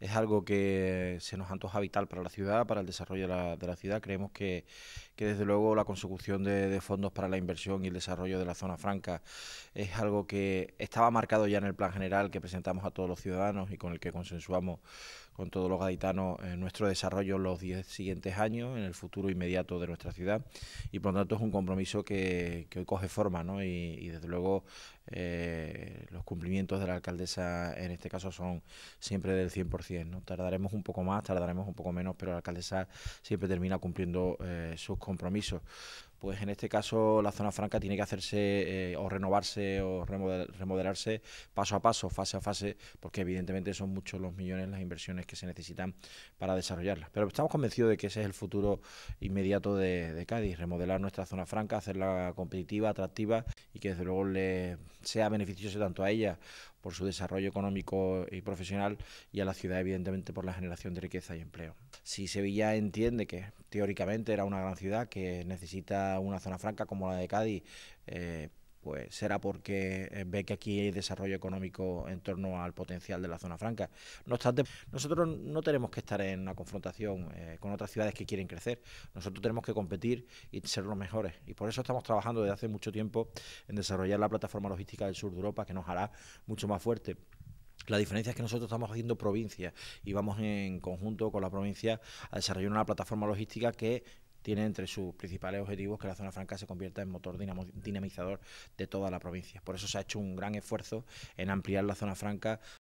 es algo que se nos antoja vital para la ciudad, para el desarrollo de la, ciudad. Creemos que, desde luego la consecución de, fondos para la inversión y el desarrollo de la zona franca es algo que estaba marcado ya en el plan general que presentamos a todos los ciudadanos y con el que consensuamos con todos los gaditanos en nuestro desarrollo en los 10 siguientes años, en el futuro inmediato de nuestra ciudad. Y por lo tanto es un compromiso que, que hoy coge forma y desde luego eh, los cumplimientos de la alcaldesa en este caso son siempre del 100%. ¿no? Tardaremos un poco más, tardaremos un poco menos, pero la alcaldesa siempre termina cumpliendo eh, sus compromisos pues en este caso la zona franca tiene que hacerse eh, o renovarse o remodelarse paso a paso, fase a fase, porque evidentemente son muchos los millones las inversiones que se necesitan para desarrollarla. Pero estamos convencidos de que ese es el futuro inmediato de, de Cádiz, remodelar nuestra zona franca, hacerla competitiva, atractiva y que desde luego le sea beneficioso tanto a ella por su desarrollo económico y profesional y a la ciudad evidentemente por la generación de riqueza y empleo. Si Sevilla entiende que teóricamente era una gran ciudad que necesita una zona franca como la de Cádiz, eh, pues será porque eh, ve que aquí hay desarrollo económico en torno al potencial de la zona franca. No obstante, nosotros no tenemos que estar en una confrontación eh, con otras ciudades que quieren crecer. Nosotros tenemos que competir y ser los mejores. Y por eso estamos trabajando desde hace mucho tiempo en desarrollar la plataforma logística del sur de Europa, que nos hará mucho más fuerte. La diferencia es que nosotros estamos haciendo provincias y vamos en conjunto con la provincia a desarrollar una plataforma logística que tiene entre sus principales objetivos que la zona franca se convierta en motor dinamizador de toda la provincia. Por eso se ha hecho un gran esfuerzo en ampliar la zona franca